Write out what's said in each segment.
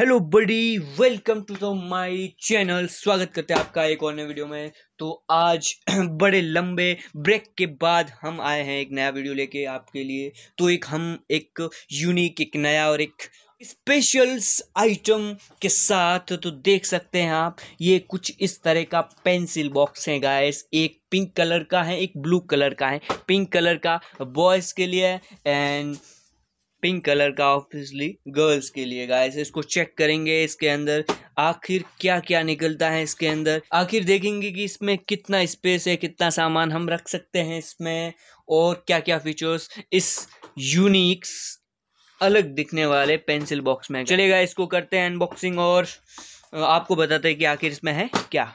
hello बड़ी welcome to the my channel स्वागत करते हैं आपका एक और नए वीडियो में तो आज बड़े लंबे ब्रेक के बाद हम आए हैं एक नया वीडियो लेके आपके लिए तो एक हम एक यूनिक एक नया और एक स्पेशल्स आइटम के साथ तो देख सकते हैं आप ये कुछ इस तरह का पेंसिल बॉक्स है गाइस एक पिंक कलर का है एक ब्लू कलर का है पिंक कलर का बॉयज़ के लिए एंड पिंक कलर का ऑब्वियसली गर्ल्स के लिए गाइस इसको चेक करेंगे इसके अंदर आखिर क्या क्या निकलता है इसके अंदर आखिर देखेंगे कि इसमें कितना स्पेस है कितना सामान हम रख सकते हैं इसमें और क्या क्या फीचर्स इस यूनिक्स अलग दिखने वाले पेंसिल बॉक्स में चलेगा इसको करते हैं अनबॉक्सिंग और आपको बताते हैं कि आखिर इसमें है क्या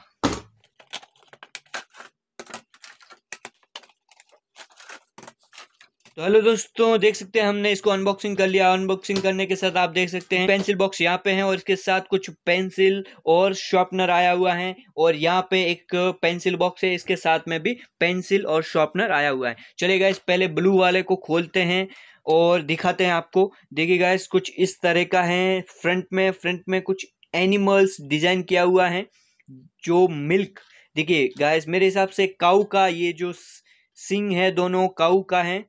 तो हेलो दोस्तों देख सकते हैं हमने इसको अनबॉक्सिंग कर लिया अनबॉक्सिंग करने के साथ आप देख सकते हैं पेंसिल बॉक्स यहाँ पे है और इसके साथ कुछ पेंसिल और शॉर्पनर आया हुआ है और यहाँ पे एक पेंसिल बॉक्स है इसके साथ में भी पेंसिल और शॉर्पनर आया हुआ है चले इस पहले ब्लू वाले को खोलते हैं और दिखाते हैं आपको देखिए गाइस कुछ इस तरह का है फ्रंट में फ्रंट में कुछ एनिमल्स डिजाइन किया हुआ है जो मिल्क देखिए गाइस मेरे हिसाब से काऊ का ये जो सिंग है दोनों काऊ का है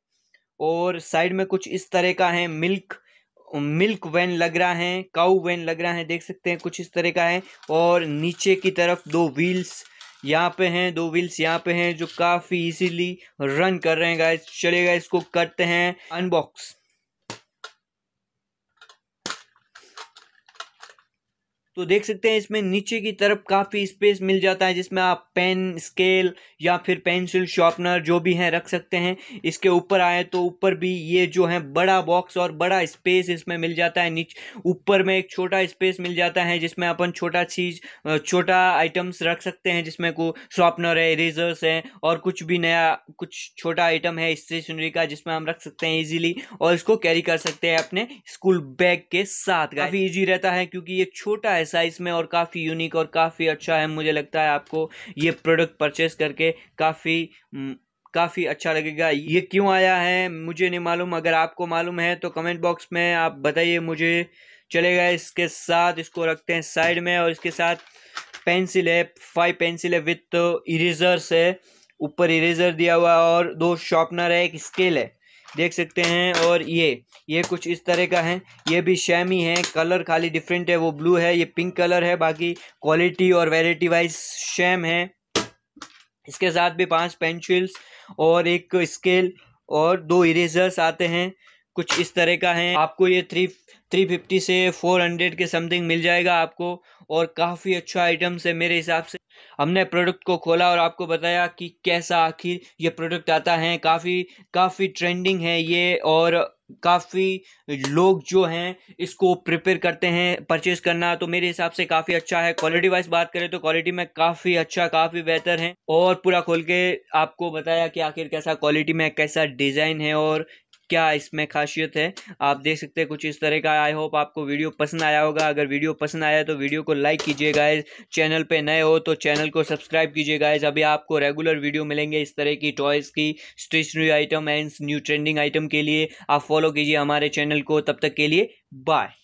और साइड में कुछ इस तरह का है मिल्क मिल्क वैन लग रहा है काउ वैन लग रहा है देख सकते हैं कुछ इस तरह का है और नीचे की तरफ दो व्हील्स यहाँ पे हैं दो व्हील्स यहाँ पे हैं जो काफ़ी इजीली रन कर रहे हैं गाइस चलिए गाइस इसको करते हैं अनबॉक्स तो देख सकते हैं इसमें नीचे की तरफ काफ़ी स्पेस मिल जाता है जिसमें आप पेन स्केल या फिर पेंसिल शॉर्पनर जो भी हैं रख सकते हैं इसके ऊपर आए तो ऊपर भी ये जो है बड़ा बॉक्स और बड़ा स्पेस इसमें मिल जाता है नीचे ऊपर में एक छोटा स्पेस मिल जाता है जिसमें अपन छोटा चीज़ छोटा आइटम्स रख सकते हैं जिसमें को शॉर्पनर है इरेजर्स हैं और कुछ भी नया कुछ छोटा आइटम है स्टेशनरी का जिसमें हम रख सकते हैं ईजिली और इसको कैरी कर सकते हैं अपने स्कूल बैग के साथ काफ़ी ईजी रहता है क्योंकि ये छोटा साइज़ में और काफ़ी यूनिक और काफ़ी अच्छा है मुझे लगता है आपको ये प्रोडक्ट परचेस करके काफ़ी हम्म, काफ़ी अच्छा लगेगा ये क्यों आया है मुझे नहीं मालूम अगर आपको मालूम है तो कमेंट बॉक्स में आप बताइए मुझे चलेगा इसके साथ इसको रखते हैं साइड में और इसके साथ पेंसिल है फाइव पेंसिल है विथ इरेजर्स है ऊपर इरेजर दिया हुआ और दो शॉर्पनर है एक स्केल है देख सकते हैं और ये ये कुछ इस तरह का है ये भी शैम ही है कलर खाली डिफरेंट है वो ब्लू है ये पिंक कलर है बाकी क्वालिटी और वेराइटी वाइज शैम है इसके साथ भी पांच पेंसिल्स और एक स्केल और दो इरेजर्स आते हैं कुछ इस तरह का है आपको ये थ्री थ्री फिफ्टी से फोर हंड्रेड के समथिंग मिल जाएगा आपको और काफ़ी अच्छा आइटम्स है मेरे हिसाब से हमने प्रोडक्ट को खोला और आपको बताया कि कैसा आखिर ये प्रोडक्ट आता है काफ़ी काफ़ी ट्रेंडिंग है ये और काफ़ी लोग जो हैं इसको प्रिपेयर करते हैं परचेज़ करना तो मेरे हिसाब से काफ़ी अच्छा है क्वालिटी वाइज बात करें तो क्वालिटी में काफ़ी अच्छा काफ़ी बेहतर है और पूरा खोल के आपको बताया कि आखिर कैसा क्वालिटी में कैसा डिज़ाइन है और क्या इसमें खासियत है आप देख सकते हैं कुछ इस तरह का आई होप आपको वीडियो पसंद आया होगा अगर वीडियो पसंद आया तो वीडियो को लाइक कीजिए गाइज चैनल पे नए हो तो चैनल को सब्सक्राइब कीजिए गाइज अभी आपको रेगुलर वीडियो मिलेंगे इस तरह की टॉयज़ की stationery item and new trending item के लिए आप फॉलो कीजिए हमारे चैनल को तब तक के लिए बाय